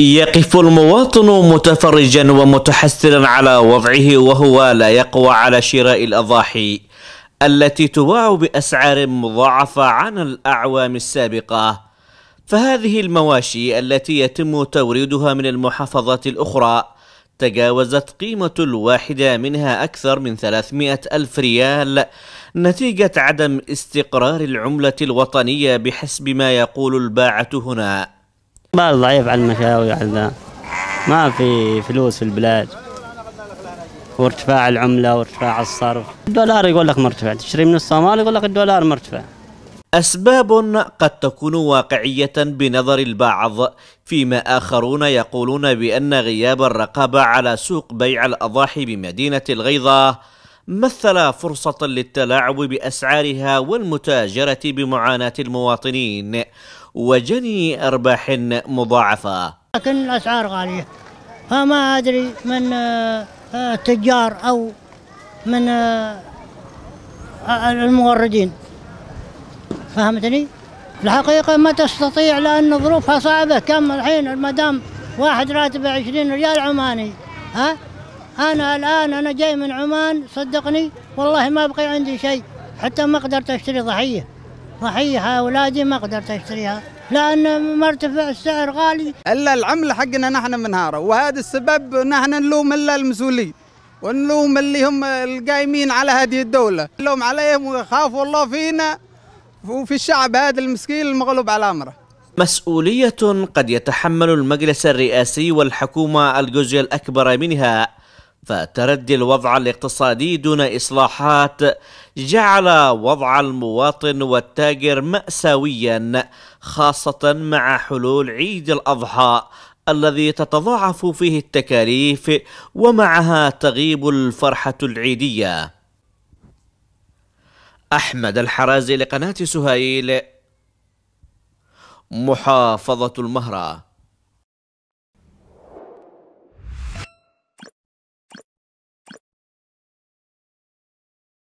يقف المواطن متفرجا ومتحسرا على وضعه وهو لا يقوى على شراء الأضاحي التي تباع بأسعار مضاعفة عن الأعوام السابقة فهذه المواشي التي يتم توريدها من المحافظات الأخرى تجاوزت قيمة الواحدة منها أكثر من 300 ألف ريال نتيجة عدم استقرار العملة الوطنية بحسب ما يقول الباعة هنا بال ضعيف على المشاوي على ذا ما في فلوس في البلاد وارتفاع العملة وارتفاع الصرف الدولار يقول لك مرتفع تشتري من الصومال يقول لك الدولار مرتفع أسباب قد تكون واقعية بنظر البعض فيما آخرون يقولون بأن غياب الرقابة على سوق بيع الأضاحي بمدينة الغيضة مثل فرصة للتلاعب بأسعارها والمتاجرة بمعاناة المواطنين وجني أرباح مضاعفة لكن الأسعار غالية فما أدري من آه، آه، التجار أو من آه، الموردين فهمتني؟ الحقيقة ما تستطيع لأن ظروفها صعبة كم الحين المدام واحد راتبه 20 ريال عماني ها أنا الآن أنا جاي من عمان صدقني والله ما بقي عندي شيء حتى ما قدرت أشتري ضحية ضحية أولادي ما قدرت أشتريها لأن مرتفع السعر غالي إلا العملة حقنا نحن منهارة وهذا السبب نحن نلوم إلا المسؤولين ونلوم اللي هم القايمين على هذه الدولة نلوم عليهم ويخافوا الله فينا وفي الشعب هذا المسكين المغلوب على أمره مسؤولية قد يتحمل المجلس الرئاسي والحكومة الجزء الأكبر منها فتردي الوضع الاقتصادي دون إصلاحات جعل وضع المواطن والتاجر مأساويا خاصة مع حلول عيد الأضحى الذي تتضاعف فيه التكاليف ومعها تغيب الفرحة العيدية أحمد الحرازي لقناة سهيل محافظة المهره